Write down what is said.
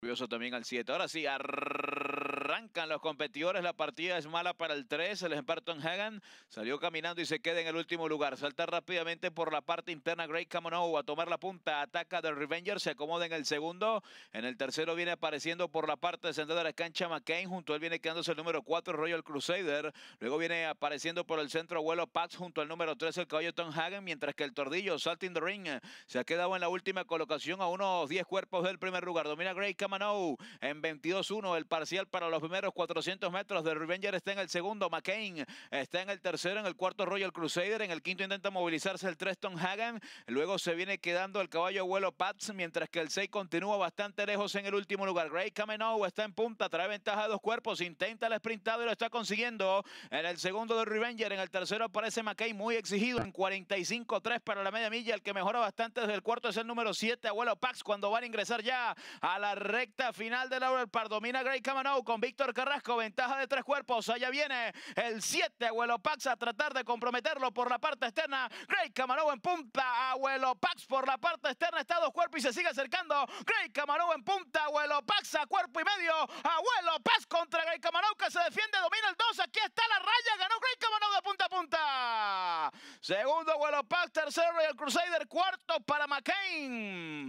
Curioso también al 7. Ahora sí, arrrrrr. Arrancan los competidores, la partida es mala para el 3, el Spartan Hagan salió caminando y se queda en el último lugar. Salta rápidamente por la parte interna Great Camano a tomar la punta, ataca del Revenger, se acomoda en el segundo, en el tercero viene apareciendo por la parte central de la cancha McCain, junto él viene quedándose el número 4 Royal Crusader, luego viene apareciendo por el centro abuelo Pax junto al número 3 el caballo Tom Hagen, mientras que el tordillo Salt in the Ring se ha quedado en la última colocación a unos 10 cuerpos del primer lugar. Domina Great Camano en 22-1 el parcial para los primeros 400 metros de Revenger está en el segundo, McCain está en el tercero, en el cuarto Royal Crusader, en el quinto intenta movilizarse el Treston Hagan, luego se viene quedando el caballo abuelo Pats, mientras que el 6 continúa bastante lejos en el último lugar. Gray Kamenow está en punta, trae ventaja a dos cuerpos, intenta el sprintado y lo está consiguiendo en el segundo de Revenger, en el tercero aparece McCain muy exigido en 45-3 para la media milla, el que mejora bastante desde el cuarto es el número 7, Abuelo Pax, cuando van a ingresar ya a la recta final de par domina Gray Kamenow con Víctor Carrasco, ventaja de tres cuerpos. Allá viene el 7, Abuelo Pax a tratar de comprometerlo por la parte externa. Grey Camarón en punta, Abuelo Pax por la parte externa está dos cuerpos y se sigue acercando. Grey Camarón en punta, Abuelo Pax a cuerpo y medio. Abuelo Pax contra Grey Camarón que se defiende, domina el 2. Aquí está la raya, ganó Grey Camarón de punta a punta. Segundo, Abuelo Pax, tercero Royal el Crusader, cuarto para McCain.